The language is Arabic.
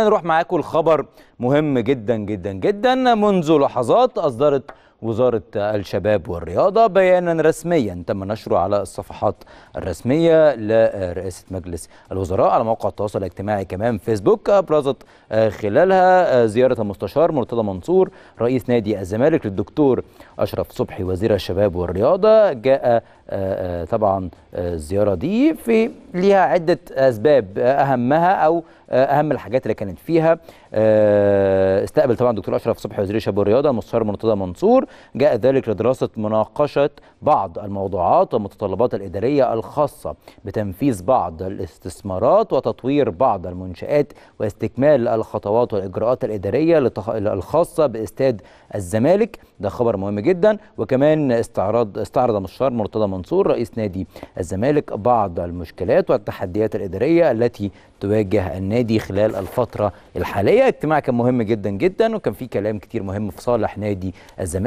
نروح معاكم لخبر مهم جدا جدا جدا منذ لحظات أصدرت وزارة الشباب والرياضة بيانا رسميا تم نشره على الصفحات الرسمية لرئاسة مجلس الوزراء على موقع التواصل الاجتماعي كمان فيسبوك أبرزت آه، خلالها آه، زيارة المستشار مرتضى منصور رئيس نادي الزمالك للدكتور أشرف صبحي وزير الشباب والرياضة جاء آه، طبعا الزيارة دي في ليها عدة أسباب أهمها أو أهم الحاجات اللي كانت فيها استقبل طبعا الدكتور أشرف صبحي وزير الشباب والرياضة المستشار مرتضى منصور جاء ذلك لدراسة مناقشة بعض الموضوعات والمتطلبات الإدارية الخاصة بتنفيذ بعض الاستثمارات وتطوير بعض المنشآت واستكمال الخطوات والإجراءات الإدارية الخاصة بإستاد الزمالك ده خبر مهم جدا وكمان استعراض استعرض مستشار مرتضى منصور رئيس نادي الزمالك بعض المشكلات والتحديات الإدارية التي تواجه النادي خلال الفترة الحالية اجتماع كان مهم جدا جدا وكان في كلام كتير مهم في صالح نادي الزمالك